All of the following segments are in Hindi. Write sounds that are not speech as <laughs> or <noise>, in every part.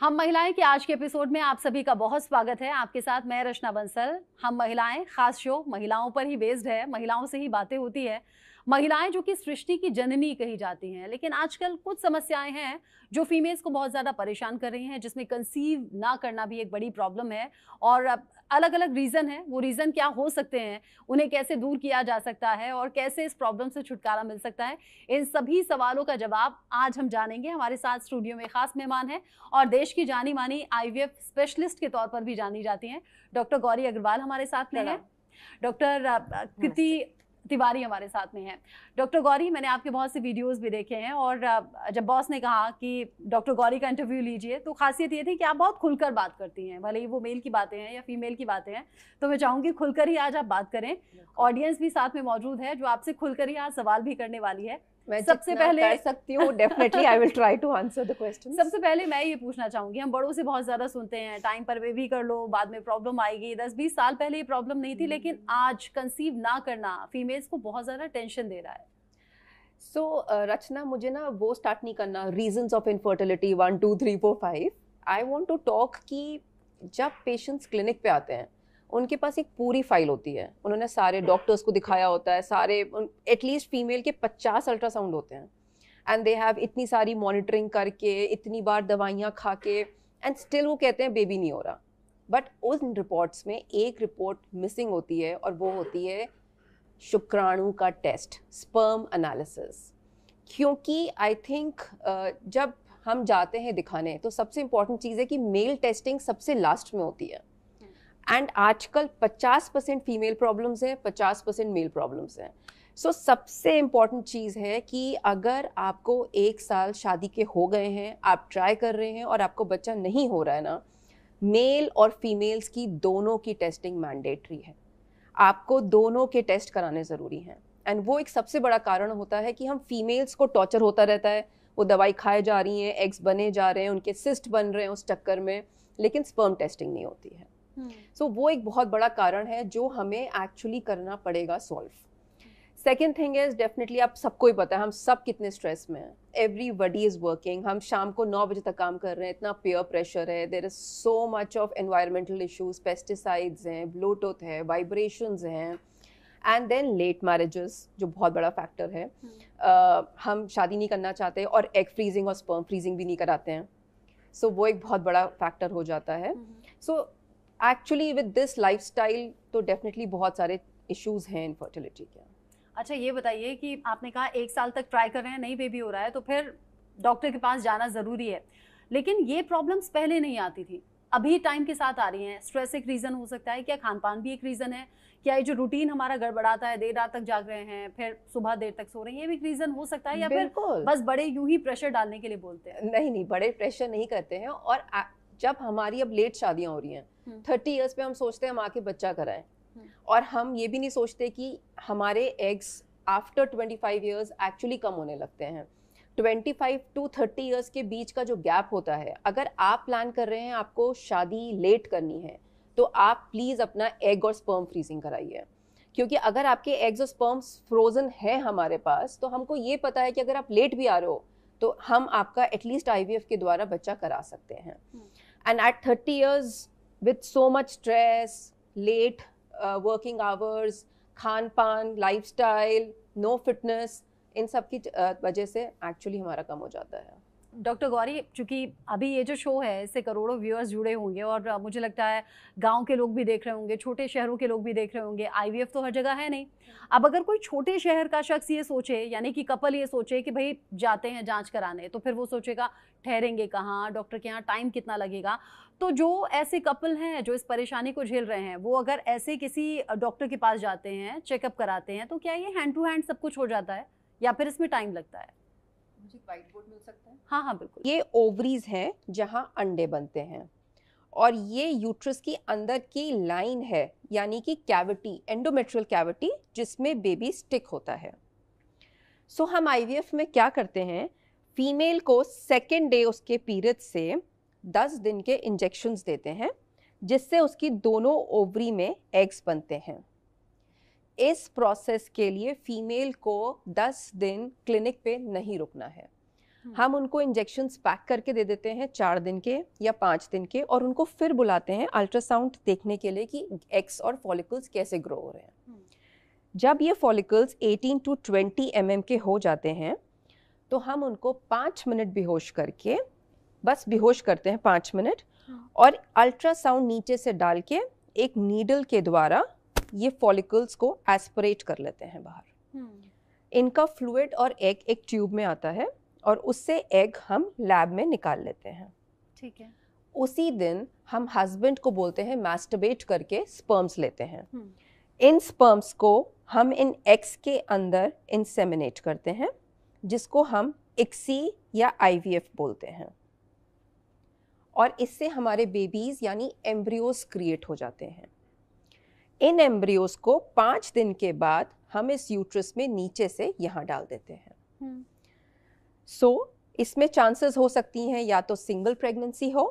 हम महिलाएं के आज के एपिसोड में आप सभी का बहुत स्वागत है आपके साथ मैं रचना बंसल हम महिलाएं खास शो महिलाओं पर ही बेस्ड है महिलाओं से ही बातें होती है महिलाएं जो कि सृष्टि की जननी कही जाती हैं लेकिन आजकल कुछ समस्याएं हैं जो फीमेल्स को बहुत ज़्यादा परेशान कर रही हैं जिसमें कंसीव ना करना भी एक बड़ी प्रॉब्लम है और अलग अलग रीज़न है वो रीज़न क्या हो सकते हैं उन्हें कैसे दूर किया जा सकता है और कैसे इस प्रॉब्लम से छुटकारा मिल सकता है इन सभी सवालों का जवाब आज हम जानेंगे हमारे साथ स्टूडियो में खास मेहमान हैं और देश की जानी मानी आई स्पेशलिस्ट के तौर पर भी जानी जाती हैं डॉक्टर गौरी अग्रवाल हमारे साथ में हैं डॉक्टर कृति तिवारी हमारे साथ में हैं डॉक्टर गौरी मैंने आपके बहुत से वीडियोस भी देखे हैं और जब बॉस ने कहा कि डॉक्टर गौरी का इंटरव्यू लीजिए तो खासियत ये थी कि आप बहुत खुलकर बात करती हैं भले ही वो मेल की बातें हैं या फीमेल की बातें हैं तो मैं चाहूँगी खुलकर ही आज आप बात करें ऑडियंस भी साथ में मौजूद है जो आपसे खुलकर ही आज सवाल भी करने वाली है मैं सबसे पहले कर सकती हूँ definitely I will try to answer the question सबसे पहले मैं ये पूछना चाहूंगी हम बड़ों से बहुत ज्यादा सुनते हैं टाइम पर वे भी कर लो बाद में प्रॉब्लम आएगी दस बीस साल पहले ये प्रॉब्लम नहीं थी लेकिन hmm. आज कंसीव ना करना फीमेल्स को बहुत ज्यादा टेंशन दे रहा है सो so, uh, रचना मुझे ना वो स्टार्ट नहीं करना reason of infertility one two three four five I want to talk कि जब पेशेंट्स क्लिनिक पे आते हैं उनके पास एक पूरी फाइल होती है उन्होंने सारे डॉक्टर्स को दिखाया होता है सारे एटलीस्ट फीमेल के पचास अल्ट्रासाउंड होते हैं एंड दे हैव इतनी सारी मॉनिटरिंग करके इतनी बार दवाइयाँ खा के एंड स्टिल वो कहते हैं बेबी नहीं हो रहा बट उन रिपोर्ट्स में एक रिपोर्ट मिसिंग होती है और वो होती है शुक्राणु का टेस्ट स्पर्म एनालिसिस क्योंकि आई थिंक uh, जब हम जाते हैं दिखाने तो सबसे इम्पॉर्टेंट चीज़ है कि मेल टेस्टिंग सबसे लास्ट में होती है एंड आजकल 50 परसेंट फीमेल प्रॉब्लम्स हैं 50 परसेंट मेल प्रॉब्लम्स हैं सो so, सबसे इम्पॉर्टेंट चीज़ है कि अगर आपको एक साल शादी के हो गए हैं आप ट्राई कर रहे हैं और आपको बच्चा नहीं हो रहा है ना मेल और फीमेल्स की दोनों की टेस्टिंग मैंडेटरी है आपको दोनों के टेस्ट कराने ज़रूरी हैं एंड वो एक सबसे बड़ा कारण होता है कि हम फीमेल्स को टॉर्चर होता रहता है वो दवाई खाए जा रही हैं एग्स बने जा रहे हैं उनके सिस्ट बन रहे हैं उस चक्कर में लेकिन स्पर्म टेस्टिंग नहीं होती है सो हम्म। so, वो एक बहुत बड़ा कारण है जो हमें एक्चुअली करना पड़ेगा solve second thing is definitely आप सबको ही पता है हम सब कितने स्ट्रेस में हैं एवरी बडी इज़ वर्किंग हम शाम को नौ बजे तक काम कर रहे हैं इतना पेयर प्रेशर है there is so much of environmental issues pesticides हैं ब्लूटूथ है वाइब्रेशंस हैं एंड देन लेट मैरिजेस जो बहुत बड़ा फैक्टर है uh, हम शादी नहीं करना चाहते और एग फ्रीजिंग और स्पर्म फ्रीजिंग भी नहीं कराते हैं सो so, वो एक बहुत बड़ा फैक्टर हो जाता है so hmm. Actually with this lifestyle तो डेफिनेटली बहुत सारे इश्यूज हैं इनफर्टिलिटी के अच्छा ये बताइए कि आपने कहा एक साल तक ट्राई कर रहे हैं नहीं बेबी हो रहा है तो फिर डॉक्टर के पास जाना ज़रूरी है लेकिन ये प्रॉब्लम्स पहले नहीं आती थी अभी टाइम के साथ आ रही हैं स्ट्रेस एक रीज़न हो सकता है क्या खान पान भी एक रीज़न है क्या ये जो रूटीन हमारा गड़बड़ाता है देर रात तक जाग रहे हैं फिर सुबह देर तक सो रहे हैं ये भी एक रीज़न हो सकता है या फिर बस बड़े यूं ही प्रेशर डालने के लिए बोलते हैं नहीं नहीं बड़े प्रेशर नहीं करते हैं और जब हमारी अब लेट शादियाँ हो रही हैं हम्म। थर्टी ईयर्स पे हम सोचते हैं हम आके बच्चा कराएं हम्म। और हम ये भी नहीं सोचते कि हमारे eggs after twenty five years actually कम होने लगते हैं फाइव टू थर्टी ईयर्स के बीच का जो गैप होता है अगर आप प्लान कर रहे हैं आपको शादी लेट करनी है तो आप प्लीज़ अपना एग और स्पर्म फ्रीजिंग कराइए क्योंकि अगर आपके एग्स और स्पर्म्स फ्रोजन है हमारे पास तो हमको ये पता है कि अगर आप लेट भी आ रहे हो तो हम आपका एटलीस्ट आईवीएफ के द्वारा बच्चा करा सकते हैं and at thirty years with so much stress late working hours खान पान लाइफ स्टाइल नो फिटनेस इन सब की uh, वजह से एक्चुअली हमारा कम हो जाता है डॉक्टर गौरी चूंकि अभी ये जो शो है इससे करोड़ों व्यूअर्स जुड़े होंगे और मुझे लगता है गांव के लोग भी देख रहे होंगे छोटे शहरों के लोग भी देख रहे होंगे आईवीएफ तो हर जगह है नहीं अब अगर कोई छोटे शहर का शख्स ये सोचे यानी कि कपल ये सोचे कि भाई जाते हैं जाँच कराने तो फिर वो सोचेगा ठहरेंगे कहाँ डॉक्टर के यहाँ टाइम कितना लगेगा तो जो ऐसे कपल हैं जो इस परेशानी को झेल रहे हैं वो अगर ऐसे किसी डॉक्टर के पास जाते हैं चेकअप कराते हैं तो क्या ये हैंड टू हैंड सब कुछ हो जाता है या फिर इसमें टाइम लगता है मुझे व्हाइट बोर्ड मिल सकता है हाँ हाँ बिल्कुल ये ओवरीज है जहाँ अंडे बनते हैं और ये यूट्रस की अंदर की लाइन है यानी कि कैविटी एंडोमेट्रियल कैविटी जिसमें बेबी स्टिक होता है सो so, हम आईवीएफ में क्या करते हैं फीमेल को सेकेंड डे उसके पीरियड से दस दिन के इंजेक्शन्स देते हैं जिससे उसकी दोनों ओवरी में एग्स बनते हैं इस प्रोसेस के लिए फीमेल को 10 दिन क्लिनिक पे नहीं रुकना है हम्म। हम उनको इंजेक्शन पैक करके दे देते हैं चार दिन के या पाँच दिन के और उनको फिर बुलाते हैं अल्ट्रासाउंड देखने के लिए कि एक्स और फॉलिकल्स कैसे ग्रो हो रहे हैं हम्म। जब ये फॉलिकल्स 18 टू 20 एम mm के हो जाते हैं तो हम उनको पाँच मिनट बेहोश करके बस बेहोश करते हैं पाँच मिनट हाँ। और अल्ट्रासाउंड नीचे से डाल के एक नीडल के द्वारा ये फॉलिकल्स को एस्परेट कर लेते हैं बाहर हम्म। इनका फ्लूड और एग एक ट्यूब में आता है और उससे एग हम लैब में निकाल लेते हैं ठीक है उसी दिन हम हस्बैंड को बोलते हैं मैस्टबेट करके स्पर्म्स लेते हैं हम्म। इन स्पर्म्स को हम इन एग्स के अंदर इंसेमिनेट करते हैं जिसको हम इक्सी या आईवीएफ बोलते हैं और इससे हमारे बेबीज़ यानी एम्ब्रियोस क्रिएट हो जाते हैं इन एम्ब्रियोज को पाँच दिन के बाद हम इस यूट्रस में नीचे से यहाँ डाल देते हैं सो हम्म। hmm. so, इसमें चांसेस हो सकती हैं या तो सिंगल प्रेगनेंसी हो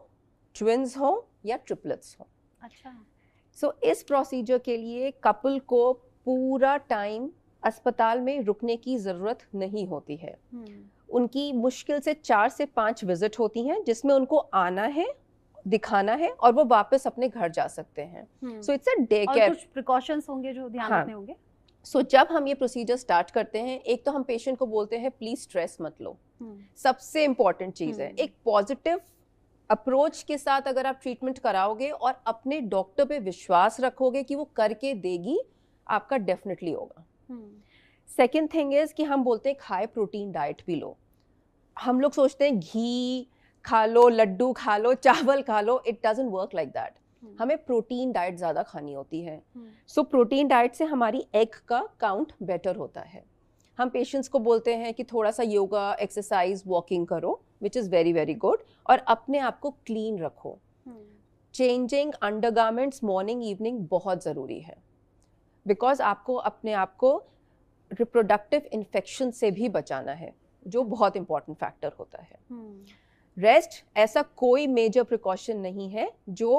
ट्विन्स हो या ट्रिपलेट्स हो अच्छा सो so, इस प्रोसीजर के लिए कपल को पूरा टाइम अस्पताल में रुकने की ज़रूरत नहीं होती है hmm. उनकी मुश्किल से चार से पांच विजिट होती हैं जिसमें उनको आना है दिखाना है और वो वापस अपने घर जा सकते हैं so it's a day care precautions होंगे जो ध्यान हाँ। रखने होंगे सो so, जब हम ये प्रोसीजर स्टार्ट करते हैं एक तो हम पेशेंट को बोलते हैं प्लीज स्ट्रेस मत लो हम्म। सबसे इंपॉर्टेंट चीज़ है हम्म। एक पॉजिटिव अप्रोच के साथ अगर आप ट्रीटमेंट कराओगे और अपने डॉक्टर पे विश्वास रखोगे कि वो करके देगी आपका डेफिनेटली होगा सेकेंड थिंग इज़ कि हम बोलते हैं खाए प्रोटीन डाइट भी लो हम लोग सोचते हैं घी खा लो लड्डू खा लो चावल खा लो it doesn't work like that हमें प्रोटीन डाइट ज़्यादा खानी होती है सो प्रोटीन डाइट से हमारी एग का काउंट बेटर होता है हम पेशेंट्स को बोलते हैं कि थोड़ा सा योगा एक्सरसाइज वॉकिंग करो which is very very good और अपने आप को क्लीन रखो changing undergarments morning evening बहुत ज़रूरी है बिकॉज आपको अपने आप को रिप्रोडक्टिव इन्फेक्शन से भी बचाना है जो बहुत इंपॉर्टेंट फैक्टर होता है hmm. रेस्ट ऐसा कोई मेजर प्रिकॉशन नहीं है जो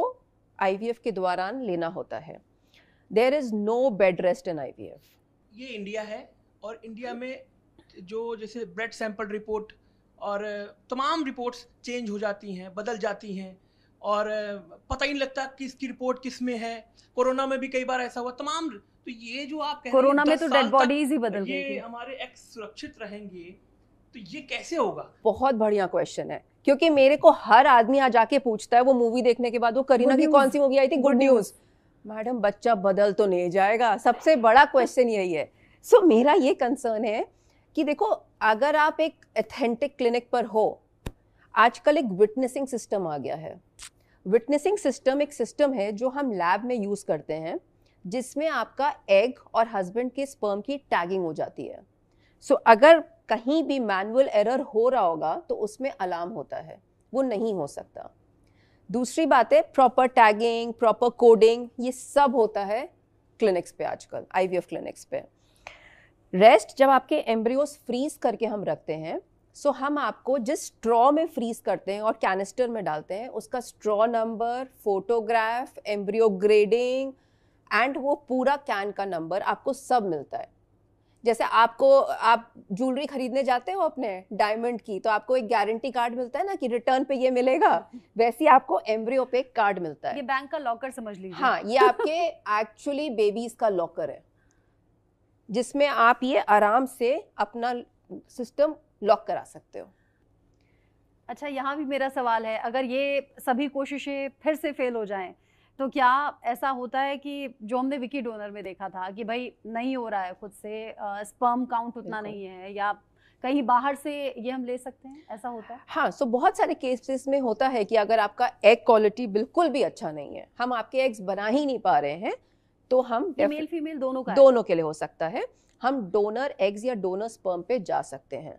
आई के दौरान लेना होता है there is no bed rest in I ये इंडिया है और इंडिया में जो जैसे ब्लड सैंपल रिपोर्ट और तमाम रिपोर्ट्स चेंज हो जाती हैं बदल जाती हैं और पता ही नहीं लगता किसकी रिपोर्ट किस में है कोरोना में भी कई बार ऐसा हुआ तमाम तो ये जो आप कह कोरोना में तो डेड बॉडीज ही बदल गई हमारे एक्स सुरक्षित रहेंगे तो ये कैसे होगा बहुत बढ़िया क्वेश्चन है क्योंकि मेरे को हर आदमी आ जाके पूछता है वो मूवी देखने के बाद वो करीना की कौन सी मूवी आई थी गुड न्यूज मैडम बच्चा बदल तो नहीं जाएगा सबसे बड़ा क्वेश्चन यही है सो so, मेरा ये कंसर्न है कि देखो अगर आप एक एथेंटिक क्लिनिक पर हो आजकल एक विटनेसिंग सिस्टम आ गया है विटनेसिंग सिस्टम एक सिस्टम है जो हम लैब में यूज़ करते हैं जिसमें आपका एग और हस्बैंड के स्पर्म की टैगिंग हो जाती है सो so, अगर कहीं भी मैनुअल एरर हो रहा होगा तो उसमें अलार्म होता है वो नहीं हो सकता दूसरी बात है प्रॉपर टैगिंग प्रॉपर कोडिंग ये सब होता है क्लिनिक्स पे आजकल आईवीएफ क्लिनिक्स पे रेस्ट जब आपके एम्ब्रियोज फ्रीज करके हम रखते हैं सो so हम आपको जिस स्ट्रॉ में फ्रीज करते हैं और कैनिस्टर में डालते हैं उसका straw number photograph embryo grading and वो पूरा कैन का नंबर आपको सब मिलता है जैसे आपको आप ज्वेलरी खरीदने जाते हो अपने डायमंड की तो आपको एक गारंटी कार्ड मिलता है ना कि रिटर्न पे ये मिलेगा वैसे आपको एम्ब्रियो पे कार्ड मिलता है ये बैंक का लॉकर समझ लीजिए हाँ ये आपके एक्चुअली बेबीज का लॉकर है जिसमें आप ये आराम से अपना सिस्टम लॉक करा सकते हो अच्छा यहाँ भी मेरा सवाल है अगर ये सभी कोशिशें फिर से फेल हो जाएं तो क्या ऐसा होता है कि जो हमने विकी डोनर में देखा था कि भाई नहीं हो रहा है खुद से स्पर्म काउंट उतना नहीं है या कहीं बाहर से ये हम ले सकते हैं ऐसा होता है हाँ सो so बहुत सारे केसेस में होता है कि अगर आपका एग क्वालिटी बिल्कुल भी अच्छा नहीं है हम आपके एग्स बना ही नहीं पा रहे हैं तो हम मेल फीमेल दोनों का दोनों के लिए हो सकता है हम डोनर एग्स या डोनर स्पर्म पे जा सकते हैं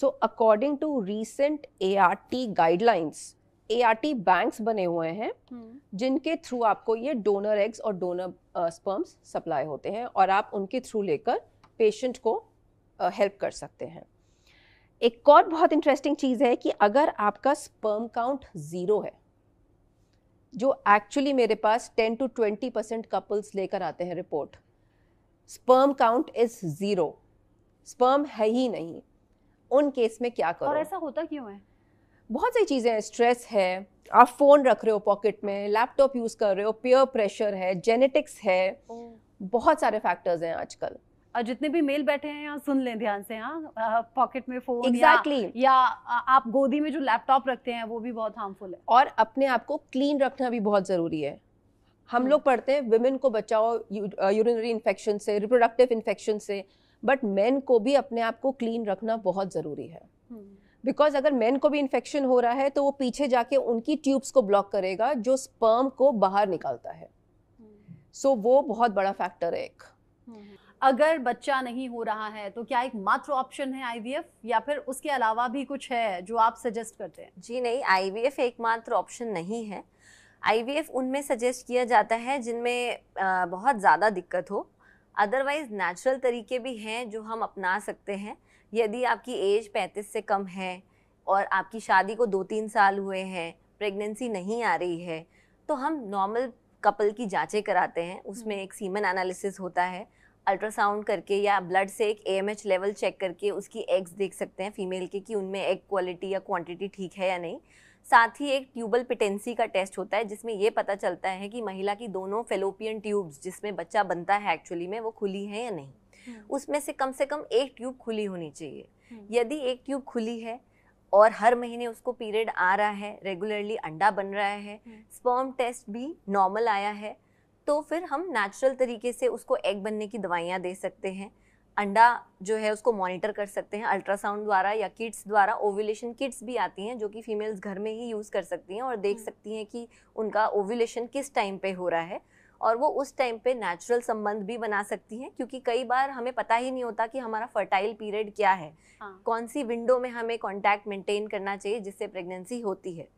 so according to recent A R T guidelines A R T banks बने हुए हैं हम्म। जिनके थ्रू आपको ये डोनर एग्स और डोनर स्पर्म्स सप्लाई होते हैं और आप उनके थ्रू लेकर पेशेंट को हेल्प uh, कर सकते हैं एक और बहुत इंटरेस्टिंग चीज़ है कि अगर आपका स्पर्म काउंट ज़ीरो है जो एक्चुअली मेरे पास ten to twenty percent couples लेकर आते हैं report sperm count is zero sperm है ही नहीं उन केस में क्या करो और ऐसा होता क्यों है बहुत सारी चीज़ें हैं स्ट्रेस है आप फ़ोन रख रहे हो पॉकेट में लैपटॉप यूज़ कर रहे हो पेयर प्रेशर है जेनेटिक्स है बहुत सारे फैक्टर्स हैं आजकल और जितने भी मेल बैठे हैं यहाँ सुन लें ध्यान से हाँ पॉकेट में फोन exactly. या, या आप गोदी में जो लैपटॉप रखते हैं वो भी बहुत हार्मफुल है और अपने आप को क्लीन रखना भी बहुत ज़रूरी है हम हम्म। लोग पढ़ते हैं वुमेन को बचाओ यूरिनरी इन्फेक्शन से रिप्रोडक्टिव इन्फेक्शन से बट मेन को भी अपने आप को क्लीन रखना बहुत ज़रूरी है हम्म। बिकॉज अगर मैन को भी इन्फेक्शन हो रहा है तो वो पीछे जाके उनकी ट्यूब्स को ब्लॉक करेगा जो स्पर्म को बाहर निकालता है सो so, वो बहुत बड़ा फैक्टर है एक अगर बच्चा नहीं हो रहा है तो क्या एक मात्र ऑप्शन है आईवीएफ या फिर उसके अलावा भी कुछ है जो आप सजेस्ट करते हैं जी नहीं आईवीएफ एकमात्र ऑप्शन नहीं है आईवीएफ उनमें सजेस्ट किया जाता है जिनमें बहुत ज़्यादा दिक्कत हो अदरवाइज नेचुरल तरीके भी हैं जो हम अपना सकते हैं यदि आपकी एज 35 से कम है और आपकी शादी को दो तीन साल हुए हैं प्रेगनेंसी नहीं आ रही है तो हम नॉर्मल कपल की जांचें कराते हैं हम्म। उसमें एक सीमन एनालिसिस होता है अल्ट्रासाउंड करके या ब्लड से एक ए लेवल चेक करके उसकी एग्स देख सकते हैं फीमेल के कि उनमें एग क्वालिटी या क्वांटिटी ठीक है या नहीं साथ ही एक ट्यूबल पिटेंसी का टेस्ट होता है जिसमें यह पता चलता है कि महिला की दोनों फेलोपियन ट्यूब्स जिसमें बच्चा बनता है एक्चुअली में वो खुली है या नहीं हम्म। उसमें से कम से कम एक ट्यूब खुली होनी चाहिए हम्म। यदि एक ट्यूब खुली है और हर महीने उसको पीरियड आ रहा है रेगुलरली अंडा बन रहा है हम्म। स्पर्म टेस्ट भी नॉर्मल आया है तो फिर हम नेचुरल तरीके से उसको एग बनने की दवाइयाँ दे सकते हैं अंडा जो है उसको मॉनिटर कर सकते हैं अल्ट्रासाउंड द्वारा या किट्स द्वारा ओव्यूलेशन किट्स भी आती हैं जो कि फीमेल्स घर में ही यूज़ कर सकती हैं और देख सकती हैं कि उनका ओव्यूलेशन किस टाइम पे हो रहा है और वो उस टाइम पे नेचुरल संबंध भी बना सकती हैं क्योंकि कई बार हमें पता ही नहीं होता कि हमारा फर्टाइल पीरियड क्या है हाँ। कौन सी विंडो में हमें कांटेक्ट मेंटेन करना चाहिए जिससे प्रेगनेंसी होती है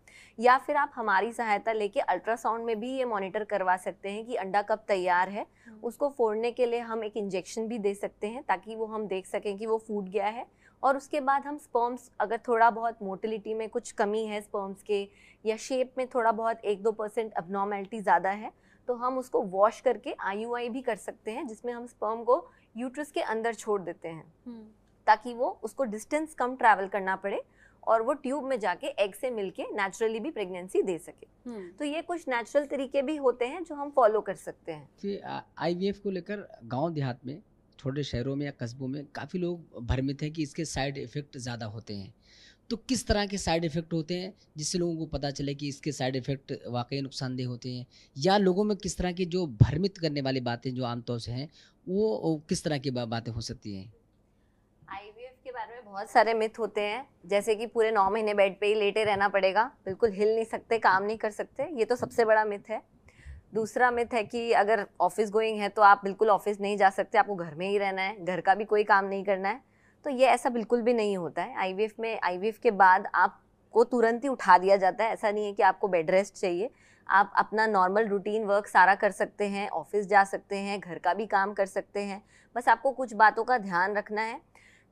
या फिर आप हमारी सहायता लेके अल्ट्रासाउंड में भी ये मॉनिटर करवा सकते हैं कि अंडा कब तैयार है हम्म। उसको फोड़ने के लिए हम एक इंजेक्शन भी दे सकते हैं ताकि वो हम देख सकें कि वो फूट गया है और उसके बाद हम स्पर्म्स अगर थोड़ा बहुत मोटिलिटी में कुछ कमी है स्पर्म्स के या शेप में थोड़ा बहुत एक दो परसेंट अबनॉर्मेलिटी ज़्यादा है तो हम उसको वॉश करके आई भी कर सकते हैं जिसमें हम स्पर्म को यूट्रस के अंदर छोड़ देते हैं हम्म। ताकि वो उसको डिस्टेंस कम ट्रैवल करना पड़े और वो ट्यूब में जाके एग से मिलके नेचुरली भी प्रेगनेंसी दे सके हम्म। तो ये कुछ नेचुरल तरीके भी होते हैं जो हम फॉलो कर सकते हैं आईवीएफ को लेकर गांव देहात में छोटे शहरों में या कस्बों में काफ़ी लोग भ्रमित हैं कि इसके साइड इफ़ेक्ट ज़्यादा होते हैं तो किस तरह के साइड इफ़ेक्ट होते हैं जिससे लोगों को पता चले कि इसके साइड इफ़ेक्ट वाकई नुकसानदेह होते हैं या लोगों में किस तरह की जो भ्रमित करने वाली बातें जो आमतौर से हैं वो किस तरह की बातें हो सकती हैं के बारे में बहुत सारे मिथ होते हैं जैसे कि पूरे नौ महीने बेड पे ही लेटे रहना पड़ेगा बिल्कुल हिल नहीं सकते काम नहीं कर सकते ये तो सबसे बड़ा मिथ है दूसरा मिथ है कि अगर ऑफिस गोइंग है तो आप बिल्कुल ऑफिस नहीं जा सकते आपको घर में ही रहना है घर का भी कोई काम नहीं करना है तो ये ऐसा बिल्कुल भी नहीं होता है आई में आई के बाद आपको तुरंत ही उठा दिया जाता है ऐसा नहीं है कि आपको बेड रेस्ट चाहिए आप अपना नॉर्मल रूटीन वर्क सारा कर सकते हैं ऑफिस जा सकते हैं घर का भी काम कर सकते हैं बस आपको कुछ बातों का ध्यान रखना है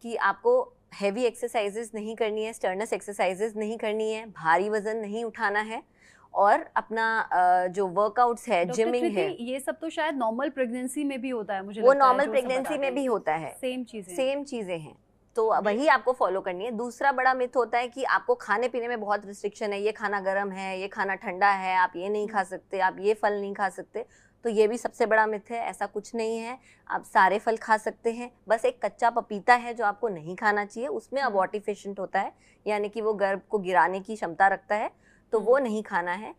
कि आपको हैवी एक्सरसाइजेज नहीं करनी है स्टर्नस एक्सरसाइजेज नहीं करनी है भारी वज़न नहीं उठाना है और अपना जो वर्कआउट्स है जिमिंग है ये सब तो शायद नॉर्मल प्रेगनेंसी में भी होता है मुझे वो नॉर्मल प्रेगनेंसी में भी होता है सेम चीजें सेम चीजें हैं तो वही आपको फॉलो करनी है दूसरा बड़ा मिथ होता है कि आपको खाने पीने में बहुत रिस्ट्रिक्शन है ये खाना गर्म है ये खाना ठंडा है आप ये नहीं खा हम्म। सकते आप ये फल नहीं खा सकते तो ये भी सबसे बड़ा मिथ है ऐसा कुछ नहीं है आप सारे फल खा सकते हैं बस एक कच्चा पपीता है जो आपको नहीं खाना चाहिए उसमें अबॉर्टिफिशेंट हम्म। होता है यानी कि वो गर्भ को गिराने की क्षमता रखता है तो वो नहीं खाना है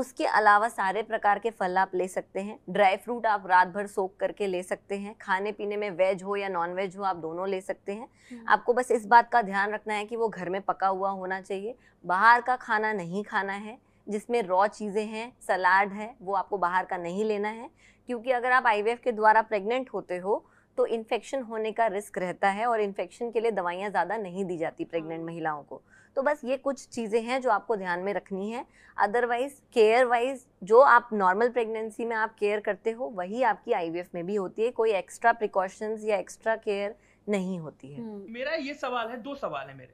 उसके अलावा सारे प्रकार के फल आप ले सकते हैं ड्राई फ्रूट आप रात भर सोख करके ले सकते हैं खाने पीने में वेज हो या नॉन वेज हो आप दोनों ले सकते हैं हम्म। आपको बस इस बात का ध्यान रखना है कि वो घर में पका हुआ होना चाहिए बाहर का खाना नहीं खाना है जिसमें रॉ चीज़ें हैं सलाड है वो आपको बाहर का नहीं लेना है क्योंकि अगर आप आई के द्वारा प्रेग्नेंट होते हो तो इन्फेक्शन होने का रिस्क रहता है और इन्फेक्शन के लिए दवाइयाँ ज़्यादा नहीं दी जाती प्रेग्नेंट हाँ। महिलाओं को तो बस ये कुछ चीज़ें हैं जो आपको ध्यान में रखनी है अदरवाइज केयर वाइज जो आप नॉर्मल प्रेगनेंसी में आप केयर करते हो वही आपकी आई में भी होती है कोई एक्स्ट्रा प्रिकॉशंस या एक्स्ट्रा केयर नहीं होती है हम्म। मेरा ये सवाल है दो सवाल है मेरे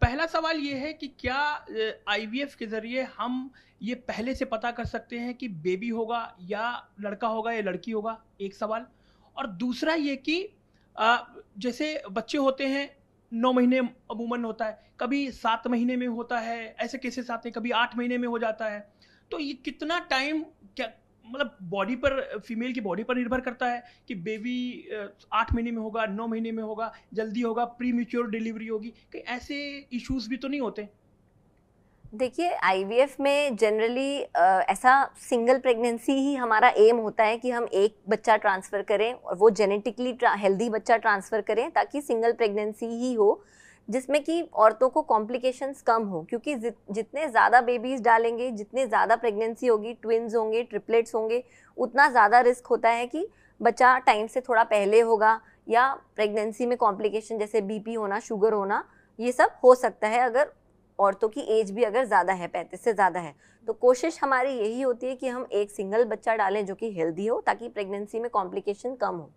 पहला सवाल ये है कि क्या आई के जरिए हम ये पहले से पता कर सकते हैं कि बेबी होगा या लड़का होगा या लड़की होगा एक सवाल और दूसरा ये कि जैसे बच्चे होते हैं नौ महीने अमूमन होता है कभी सात महीने में होता है ऐसे केसेस आते हैं कभी आठ महीने में हो जाता है तो ये कितना टाइम क्या मतलब बॉडी पर फीमेल की बॉडी पर निर्भर करता है कि बेबी आठ महीने में होगा नौ महीने में होगा जल्दी होगा प्री डिलीवरी होगी कई ऐसे इश्यूज भी तो नहीं होते देखिए आईवीएफ में जनरली ऐसा सिंगल प्रेगनेंसी ही हमारा एम होता है कि हम एक बच्चा ट्रांसफ़र करें और वो जेनेटिकली हेल्दी बच्चा ट्रांसफ़र करें ताकि सिंगल प्रेगनेंसी ही हो जिसमें कि औरतों को कॉम्प्लिकेशंस कम हो क्योंकि जितने ज़्यादा बेबीज़ डालेंगे जितने ज़्यादा प्रेगनेंसी होगी ट्विन्स होंगे ट्रिपलेट्स होंगे उतना ज़्यादा रिस्क होता है कि बच्चा टाइम से थोड़ा पहले होगा या प्रेगनेंसी में कॉम्प्लिकेशन जैसे बीपी होना शुगर होना ये सब हो सकता है अगर औरतों की एज भी अगर ज़्यादा है पैंतीस से ज़्यादा है तो कोशिश हमारी यही होती है कि हम एक सिंगल बच्चा डालें जो कि हेल्दी हो ताकि प्रेगनेंसी में कॉम्प्लिकेशन कम हो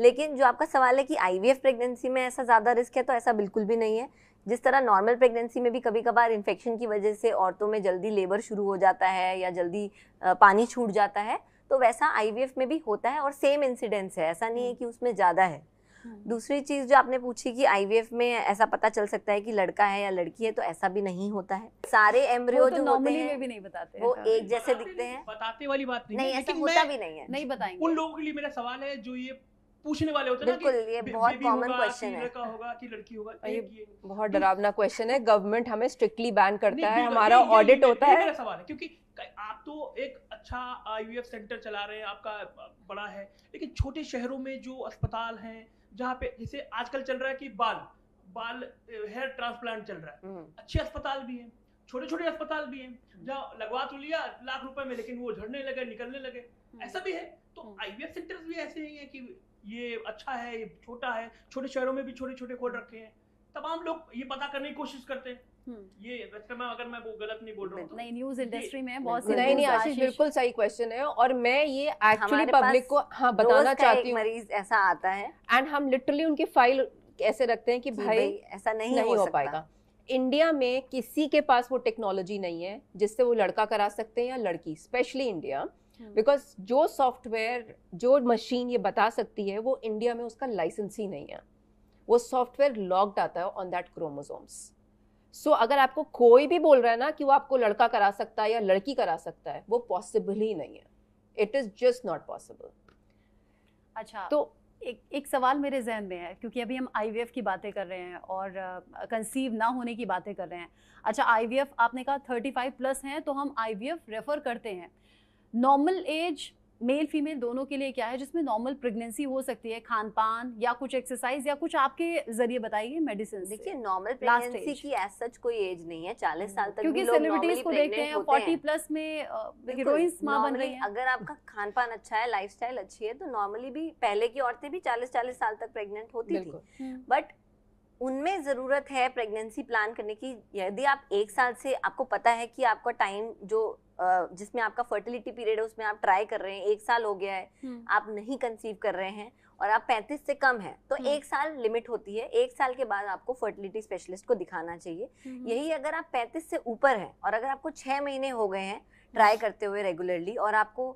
लेकिन जो आपका सवाल है कि आईवीएफ प्रेगनेंसी में ऐसा ज़्यादा रिस्क है तो ऐसा बिल्कुल भी नहीं है जिस तरह नॉर्मल प्रेगनेंसी में भी कभी कभार इन्फेक्शन की वजह से औरतों में जल्दी लेबर शुरू हो जाता है या जल्दी पानी छूट जाता है तो वैसा आईवीएफ में भी होता है और सेम इंसिडेंस है ऐसा नहीं है हम्म। कि उसमें ज़्यादा है हम्म। दूसरी चीज जो आपने पूछी कि आईवीएफ में ऐसा पता चल सकता है कि लड़का है या लड़की है तो ऐसा भी नहीं होता है सारे एम्ब्रियो तो जो होते हैं भी नहीं बताते वो हाँ। एक जैसे दिखते हैं बताते वाली बात नहीं, नहीं ऐसा होता भी नहीं है नहीं बताएंगे उन लोगों के लिए मेरा सवाल है जो ये पूछने वाले होते हैं बिल्कुल ये बहुत कॉमन क्वेश्चन है होगा कि लड़की होगा ये बहुत डरावना क्वेश्चन है होता है सवाल है क्योंकि आप तो एक अच्छा आईवीएफ सेंटर चला रहे हैं आपका बड़ा है लेकिन छोटे शहरों में जो अस्पताल हैं जहाँ पे जैसे आजकल चल रहा है कि बाल बाल हेयर ट्रांसप्लांट चल रहा है हम्म। अच्छे अस्पताल भी हैं छोटे छोटे अस्पताल भी हैं जहाँ लगवा तो लिया लाख रुपए में लेकिन वो झड़ने लगे निकलने लगे हम्म। ऐसा भी है तो आईवीएफ हम्म। सेंटर्स भी ऐसे ही है कि ये अच्छा है ये छोटा है छोटे शहरों में भी छोटे छोटे खोल रखे हैं तमाम लोग ये पता करने की कोशिश करते हैं हम्म। ये वैसे मैं अगर मैं वो गलत नहीं बोल रहा तो नहीं न्यूज इंडस्ट्री में बहुत सी नहीं नहीं आशीष बिल्कुल सही क्वेश्चन है और मैं ये एक्चुअली पब्लिक को हाँ, बताना चाहती मरीज ऐसा आता है एंड हम लिटरली उनकी फाइल ऐसे रखते हैं कि भाई ऐसा नहीं नहीं हो पाएगा इंडिया में किसी के पास वो टेक्नोलॉजी नहीं है जिससे वो लड़का करा सकते हैं या लड़की स्पेशली इंडिया बिकॉज जो सॉफ्टवेयर जो मशीन ये बता सकती है वो इंडिया में उसका लाइसेंस ही नहीं है वो सॉफ्टवेयर लॉक्ड आता है on that chromosomes so so, अगर आपको कोई भी बोल रहा है ना कि वो आपको लड़का करा सकता है या लड़की करा सकता है वो पॉसिबल ही नहीं है it is just not possible अच्छा तो एक एक सवाल मेरे जहन में है क्योंकि अभी हम आईवीएफ की बातें कर रहे हैं और कंसीव uh, ना होने की बातें कर रहे हैं अच्छा आईवीएफ आपने कहा 35 प्लस हैं तो हम आई रेफ़र करते हैं नॉर्मल एज मेल फीमेल दोनों के लिए क्या है जिसमें नॉर्मल प्रेगनेंसी हो सकती है खान पान या कुछ एक्सरसाइज या कुछ आपके जरिए बताइए मेडिसिन देखिए नॉर्मल प्रेगनेंसी की एज सच कोई एज नहीं है चालीस साल तक क्योंकि सेलिब्रिटीज को देखते हैं फोर्टी प्लस में हीरोइंस माँ बन रही है अगर आपका खान पान अच्छा है लाइफ अच्छी है तो नॉर्मली भी पहले की औरतें भी चालीस चालीस साल तक प्रेगनेंट होती थी बट उनमें ज़रूरत है प्रेगनेंसी प्लान करने की यदि आप एक साल से आपको पता है कि आपका टाइम जो जिसमें आपका फर्टिलिटी पीरियड है उसमें आप ट्राई कर रहे हैं एक साल हो गया है हम्म। आप नहीं कंसीव कर रहे हैं और आप 35 से कम है तो हम्म। एक साल लिमिट होती है एक साल के बाद आपको फर्टिलिटी स्पेशलिस्ट को दिखाना चाहिए हम्म। यही अगर आप 35 से ऊपर हैं और अगर आपको छः महीने हो गए हैं ट्राई करते हुए रेगुलरली और आपको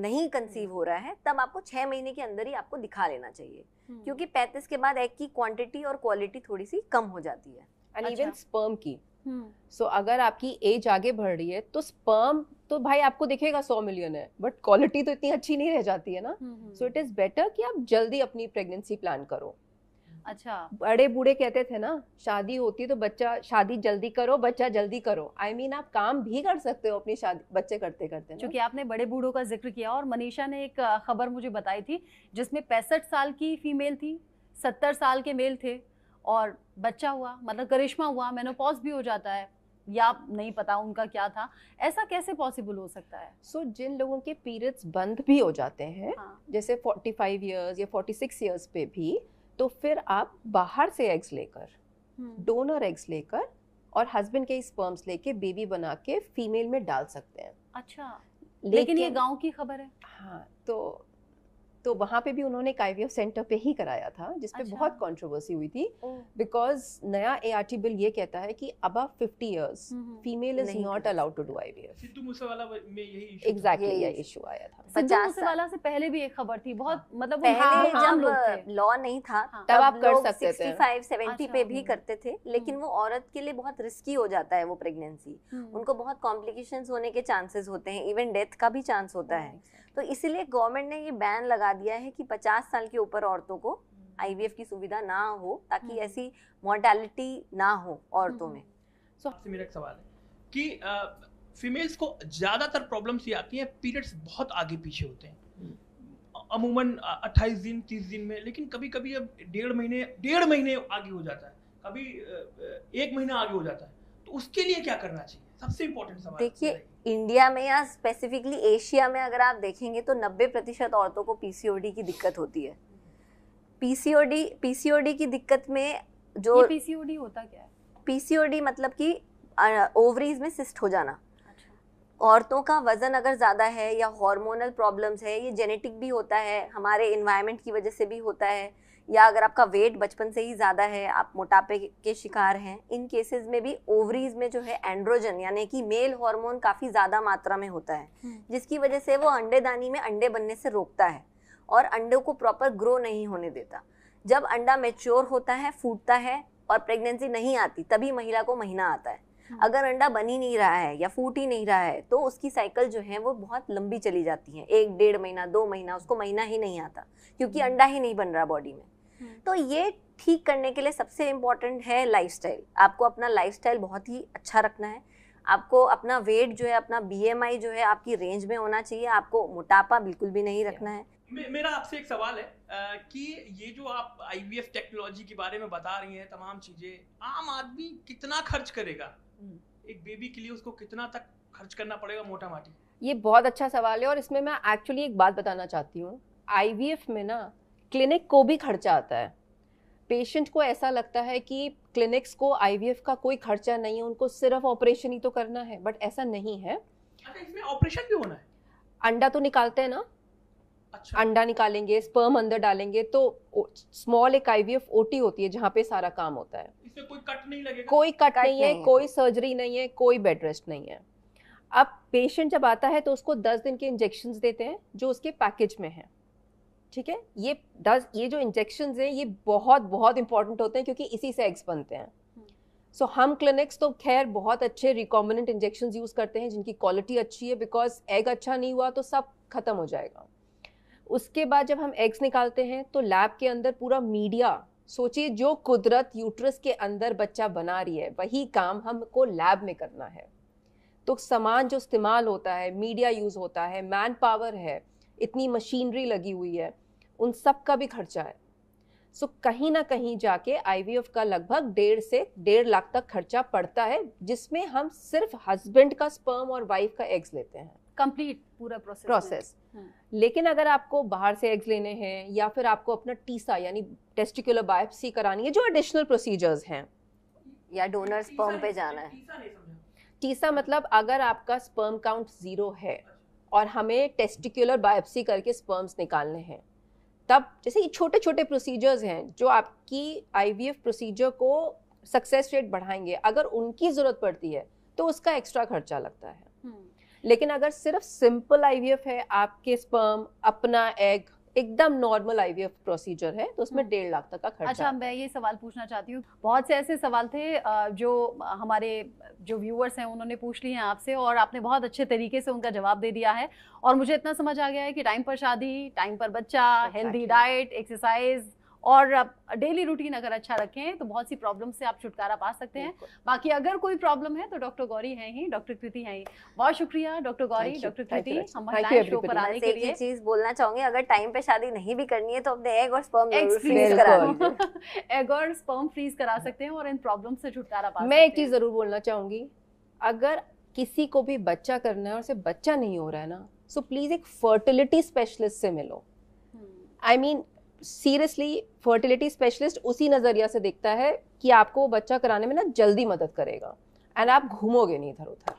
नहीं कंसीव हो रहा है तब आपको छः महीने के अंदर ही आपको दिखा लेना चाहिए हम्म। क्योंकि पैंतीस के बाद एग की क्वांटिटी और क्वालिटी थोड़ी सी कम हो जाती है एंड इवन स्पर्म की सो हम्म। so, अगर आपकी एज आगे बढ़ रही है तो स्पर्म तो भाई आपको दिखेगा सौ मिलियन है बट क्वालिटी तो इतनी अच्छी नहीं रह जाती है ना सो इट इज बेटर कि आप जल्दी अपनी प्रेगनेंसी प्लान करो अच्छा बड़े बूढ़े कहते थे ना शादी होती तो बच्चा शादी जल्दी करो बच्चा जल्दी करो आई I मीन mean, आप काम भी कर सकते हो अपनी शादी बच्चे करते करते क्योंकि आपने बड़े बूढ़ों का जिक्र किया और मनीषा ने एक खबर मुझे बताई थी जिसमें पैंसठ साल की फीमेल थी सत्तर साल के मेल थे और बच्चा हुआ मतलब करिश्मा हुआ मेनोपॉज भी हो जाता है या नहीं पता उनका क्या था ऐसा कैसे पॉसिबल हो सकता है सो so, जिन लोगों के पीरियड्स बंद भी हो जाते हैं हाँ. जैसे 45 इयर्स या 46 इयर्स पे भी तो फिर आप बाहर से एग्स लेकर डोनर हम्म। एग्स लेकर और हस्बैंड के स्पर्म्स लेके बेबी बना के फीमेल में डाल सकते हैं अच्छा लेकिन, लेकिन ये गांव की खबर है हाँ तो तो वहाँ पे भी उन्होंने काइवीएफ सेंटर पे ही कराया था जिसपे अच्छा। बहुत कंट्रोवर्सी हुई थी बिकॉज नया ए आर टी बिल ये कहता है कि अब fifty years female is not allowed to do IVF Sidhu Moosewala यही इशू आया था सिद्धू मूसेवाला से पहले भी एक खबर थी बहुत हाँ। मतलब पहले हाँ, जब लॉ नहीं था हाँ। तब आप कर सकते थे 65 70 अच्छा। पे भी करते थे हम्म। लेकिन वो औरत के लिए बहुत रिस्की हो जाता है वो प्रेगनेंसी हम्म। उनको बहुत कॉम्प्लिकेशन होने के चांसेस होते हैं इवन डेथ का भी चांस होता है तो इसीलिए गवर्नमेंट ने ये बैन लगा दिया है कि पचास साल के ऊपर औरतों को आईवीएफ हम्म। की सुविधा ना हो ताकि हम्म। ऐसी मोर्टेलिटी ना हो औरतों हम्म। में सो so, मेरा एक सवाल है कि फीमेल्स को ज़्यादातर प्रॉब्लम्स ये आती हैं पीरियड्स बहुत आगे पीछे होते हैं अमूमन 28 दिन 30 दिन में लेकिन कभी कभी अब डेढ़ महीने डेढ़ महीने आगे हो जाता है कभी एक महीना आगे हो जाता है तो उसके लिए क्या करना चाहिए सबसे इम्पोर्टेंट सवाल देखिए इंडिया में या स्पेसिफिकली एशिया में अगर आप देखेंगे तो 90 प्रतिशत औरतों को पीसीओडी की दिक्कत होती है पीसीओडी पीसीओडी की दिक्कत में जो पीसीओडी होता क्या है पीसीओडी मतलब कि ओवरीज में सिस्ट हो जाना अच्छा। औरतों का वजन अगर ज़्यादा है या हार्मोनल प्रॉब्लम्स है ये जेनेटिक भी होता है हमारे इन्वायरमेंट की वजह से भी होता है या अगर आपका वेट बचपन से ही ज़्यादा है आप मोटापे के शिकार हैं इन केसेस में भी ओवरीज में जो है एंड्रोजन यानी कि मेल हार्मोन काफ़ी ज़्यादा मात्रा में होता है हम्म। जिसकी वजह से वो अंडेदानी में अंडे बनने से रोकता है और अंडे को प्रॉपर ग्रो नहीं होने देता जब अंडा मेच्योर होता है फूटता है और प्रेगनेंसी नहीं आती तभी महिला को महीना आता है हम्म। अगर अंडा बन ही नहीं रहा है या फूट ही नहीं रहा है तो उसकी साइकिल जो है वो बहुत लंबी चली जाती है एक डेढ़ महीना दो महीना उसको महीना ही नहीं आता क्योंकि हम्म। अंडा ही नहीं बन रहा बॉडी में हम्म। तो ये ठीक करने के लिए सबसे इम्पॉर्टेंट है लाइफस्टाइल आपको अपना लाइफस्टाइल बहुत ही अच्छा रखना है आपको अपना वेट जो है अपना बीएमआई जो है आपकी रेंज में होना चाहिए आपको मोटापा बिल्कुल भी नहीं रखना है मेरा आपसे एक सवाल है कि ये जो आप आईवीएफ टेक्नोलॉजी के बारे में बता रही हैं तमाम चीजें आम आदमी कितना खर्च करेगा हम्म। एक बेबी के लिए उसको कितना तक खर्च करना पड़ेगा मोटा माटी ये बहुत अच्छा सवाल है और इसमें मैं एक्चुअली एक बात बताना चाहती हूँ आई में ना क्लिनिक को भी खर्चा आता है पेशेंट को ऐसा लगता है कि क्लिनिक्स को आईवीएफ का कोई खर्चा नहीं है उनको सिर्फ ऑपरेशन ही तो करना है बट ऐसा नहीं है अच्छा, इसमें ऑपरेशन भी होना है अंडा तो निकालते हैं ना अच्छा। अंडा निकालेंगे स्पर्म अंदर डालेंगे तो स्मॉल एक आईवीएफ ओटी होती है जहाँ पे सारा काम होता है इसमें कोई कट नहीं लगेगा कोई कट, कट नहीं, नहीं है कोई सर्जरी नहीं है कोई बेड रेस्ट नहीं है अब पेशेंट जब आता है तो उसको दस दिन के इंजेक्शन देते हैं जो उसके पैकेज में है ठीक है ये डज ये जो इंजेक्शन हैं ये बहुत बहुत इंपॉर्टेंट होते हैं क्योंकि इसी से एग्स बनते हैं सो हम्म। so, हम क्लिनिक्स तो खैर बहुत अच्छे रिकॉमेंट इंजेक्शन यूज़ करते हैं जिनकी क्वालिटी अच्छी है बिकॉज एग अच्छा नहीं हुआ तो सब खत्म हो जाएगा उसके बाद जब हम एग्स निकालते हैं तो लैब के अंदर पूरा मीडिया सोचिए जो कुदरत यूट्रस के अंदर बच्चा बना रही है वही काम हमको लैब में करना है तो सामान जो इस्तेमाल होता है मीडिया यूज़ होता है मैन पावर है इतनी मशीनरी लगी हुई है उन सब का भी खर्चा है सो so, कहीं ना कहीं जाके आईवीएफ का लगभग डेढ़ से डेढ़ लाख तक खर्चा पड़ता है जिसमें हम सिर्फ हस्बैंड का स्पर्म और वाइफ का एग्स लेते हैं कंप्लीट पूरा प्रोसेस प्रोसेस हाँ। लेकिन अगर आपको बाहर से एग्स लेने हैं या फिर आपको अपना टीसा यानी टेस्टिकुलर बायोप्सी करानी है जो एडिशनल प्रोसीजर्स हैं या डोनर स्पर्म पे जाना है टीसा मतलब अगर आपका स्पर्म काउंट ज़ीरो है और हमें टेस्टिकुलर बायोप्सी करके स्पर्म्स निकालने हैं तब जैसे ये छोटे छोटे प्रोसीजर्स हैं जो आपकी आईवीएफ प्रोसीजर को सक्सेस रेट बढ़ाएंगे अगर उनकी ज़रूरत पड़ती है तो उसका एक्स्ट्रा खर्चा लगता है हम्म। लेकिन अगर सिर्फ सिंपल आईवीएफ है आपके स्पर्म अपना एग एकदम नॉर्मल आईवीएफ प्रोसीजर है तो उसमें हम्म। डेढ़ लाख तक का खर्चा अच्छा मैं ये सवाल पूछना चाहती हूँ बहुत से ऐसे सवाल थे जो हमारे जो व्यूअर्स हैं उन्होंने पूछ लिए हैं आपसे और आपने बहुत अच्छे तरीके से उनका जवाब दे दिया है और मुझे इतना समझ आ गया है कि टाइम पर शादी टाइम पर बच्चा हेल्दी डाइट एक्सरसाइज और डेली रूटीन अगर अच्छा रखें तो बहुत सी प्रॉब्लम से आप छुटकारा पा सकते हैं बाकी अगर कोई प्रॉब्लम है तो डॉक्टर गौरी है ही डॉक्टर कृति है ही बहुत शुक्रिया डॉक्टर गौरी डॉक्टर कृति हमारे शो पर आने के लिए चीज बोलना चाहूंगी अगर टाइम पे शादी नहीं भी करनी है तो अपने एग और स्पर्म फ्रीज करा एग <laughs> और स्पर्म फ्रीज करा सकते हैं और इन प्रॉब्लम से छुटकारा पा मैं एक चीज जरूर बोलना चाहूंगी अगर किसी को भी बच्चा करना है और उसे बच्चा नहीं हो रहा है ना सो प्लीज एक फर्टिलिटी स्पेशलिस्ट से मिलो I hmm. Mean seriously fertility specialist उसी नज़रिया से देखता है कि आपको वो बच्चा कराने में ना जल्दी मदद करेगा एंड आप घूमोगे नहीं इधर उधर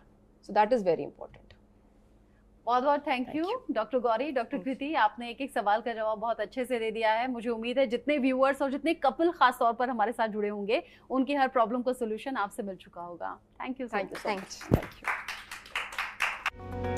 so that is very important बहुत बहुत thank you doctor Gauri doctor Kriti आपने एक एक सवाल का जवाब बहुत अच्छे से दे दिया है मुझे उम्मीद है जितने व्यूअर्स और जितने कपल खास तौर पर हमारे साथ जुड़े होंगे उनकी हर प्रॉब्लम का सोल्यूशन आपसे मिल चुका होगा thank you thank you thank you